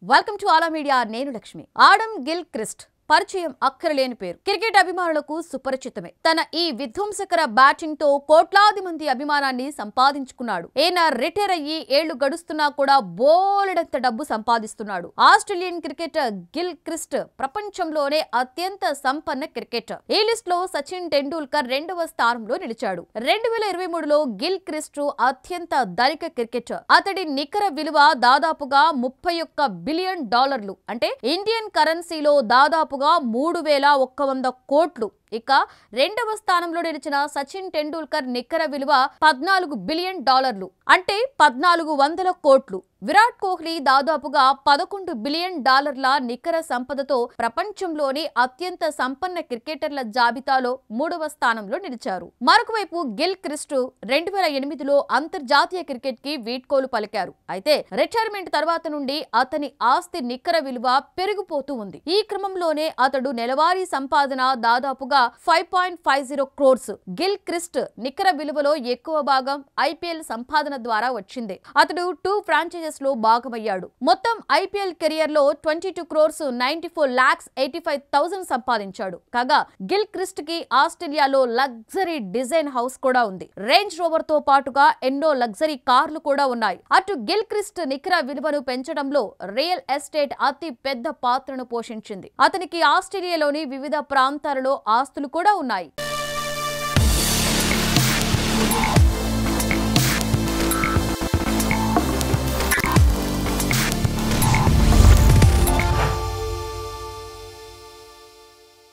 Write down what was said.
Welcome to All Ala Media, Nenu Lakshmi. Adam Gilchrist, పరిచయం అక్కరలేని పేరు cricket అభిమానులకు సుపరిచితమే తన ఈ విధ్వంసకర బ్యాటింగ్ తో కోట్లాది మంది అభిమానాన్ని సంపాదించుకున్నాడు ఈయన రిటైర్ అయ్యి ఏళ్లు గడుస్తున్నా కూడా బోలెడంత డబ్బు సంపాదిస్తున్నాడు ఆస్ట్రేలియన్ క్రికెటర్ గిల్ క్రిస్ట్ ప్రపంచంలోనే అత్యంత సంపన్న క్రికెటర్ ఈ లిస్ట్ లో సచిన్ టెండూల్కర్ రెండవ స్థానంలో నిలిచాడు రెండు వేల ఇరవై మూడులో గిల్ క్రిస్ట్ అత్యంత ధనిక క్రికెటర్ అతడి నికర విలువ దాదాపుగా ముప్పై ఒక్క బిలియన్ డాలర్లు అంటే ఇండియన్ కరెన్సీలో దాదాపు దాదాపుగా మూడు వేల ఒక్క వంద కోట్లు ఇక రెండవ స్థానంలో నిలిచిన సచిన్ టెండూల్కర్ నిక్కర విలువ పద్నాలుగు బిలియన్ డాలర్లు అంటే పద్నాలుగు వందల కోట్లు విరాట్ కోహ్లీ దాదాపుగా పదకొండు బిలియన్ డాలర్ల నికర సంపదతో ప్రపంచంలోనే అత్యంత సంపన్న క్రికెటర్ల జాబితాలో మూడవ స్థానంలో నిలిచారు మరొకవైపు గిల్ క్రిస్టు రెండు వేల ఎనిమిదిలో అంతర్జాతీయ క్రికెట్ కి వీడ్కోలు పలికారు అయితే రిటైర్మెంట్ తర్వాత నుండి అతని ఆస్తి నికర విలువ పెరిగిపోతూ ఉంది ఈ క్రమంలోనే అతడు నెలవారీ సంపాదన దాదాపుగా విలువగా five point five zero crores Gilchrist నికర విలువలో ఎక్కువ భాగం ఐపీఎల్ సంపాదన ద్వారా వచ్చింది అతడు టూ ఫ్రాంచైజెస్ లో భాగమయ్యాడు మొత్తం ఐపీఎల్ కెరియర్ లో twenty two crores ninety four lakhs eighty five thousand సంపాదించాడు కాగా గిల్ క్రిస్ట్ కి ఆస్ట్రేలియాలో లగ్జరీ డిజైన్ హౌస్ కూడా ఉంది రేంజ్ రోవర్ తో పాటుగా ఎన్నో లగ్జరీ కార్లు కూడా ఉన్నాయి అటు గిల్ క్రిస్ట్ నికర విలువను పెంచడంలో రియల్ ఎస్టేట్ అతి పెద్ద పాత్రను పోషించింది అతనికి ఆస్ట్రేలియాలోని వివిధ ప్రాంతాలలో ఆస్తి ఆస్తులు కూడా ఉన్నాయి